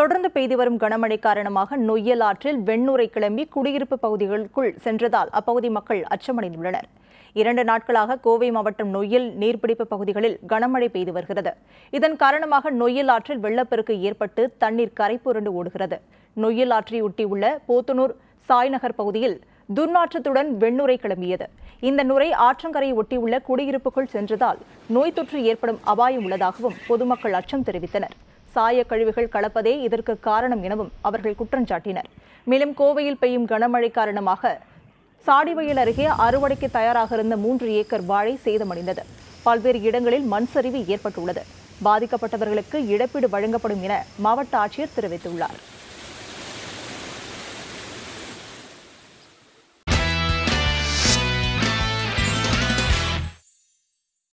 தொடர்ந்து பெய்து வரும் கனமழை காரணமாக நொய்யல் ஆற்றில் வெண்ணூரை கிளம்பி குடியிருப்பு பகுதிகளுக்குள் சென்றதால் அப்பகுதி மக்கள் அச்சமடைந்துள்ளனர் இரண்டு நாட்களாக கோவை மாவட்டம் நொய்யல் நீர்பிடிப்பு பகுதிகளில் கனமழை பெய்து வருகிறது இதன் காரணமாக நொய்யல் ஆற்றில் வெள்ளப்பெருக்கு ஏற்பட்டு தண்ணீர் கரைப்புரண்டு ஓடுகிறது நொய்யல் ஆற்றையொட்டியுள்ள போத்தனூர் சாய்நகர் பகுதியில் துர்நாற்றத்துடன் வெண்ணுரை கிளம்பியது இந்த நுரை ஆற்றங்கரையை ஒட்டியுள்ள குடியிருப்புக்குள் சென்றதால் நோய் தொற்று ஏற்படும் அபாயம் உள்ளதாகவும் பொதுமக்கள் அச்சம் தெரிவித்தனர் சாய கழிவுகள் கலப்பதே இதற்கு காரணம் எனவும் அவர்கள் குற்றம் சாட்டினர் மேலும் கோவையில் பெய்யும் கனமழை காரணமாக சாடிவயல் அருகே அறுவடைக்கு தயாராக இருந்த மூன்று ஏக்கர் வாழை சேதமடைந்தது பல்வேறு இடங்களில் மண் சரிவு ஏற்பட்டுள்ளது பாதிக்கப்பட்டவர்களுக்கு இழப்பீடு வழங்கப்படும் என மாவட்ட ஆட்சியர் தெரிவித்துள்ளார்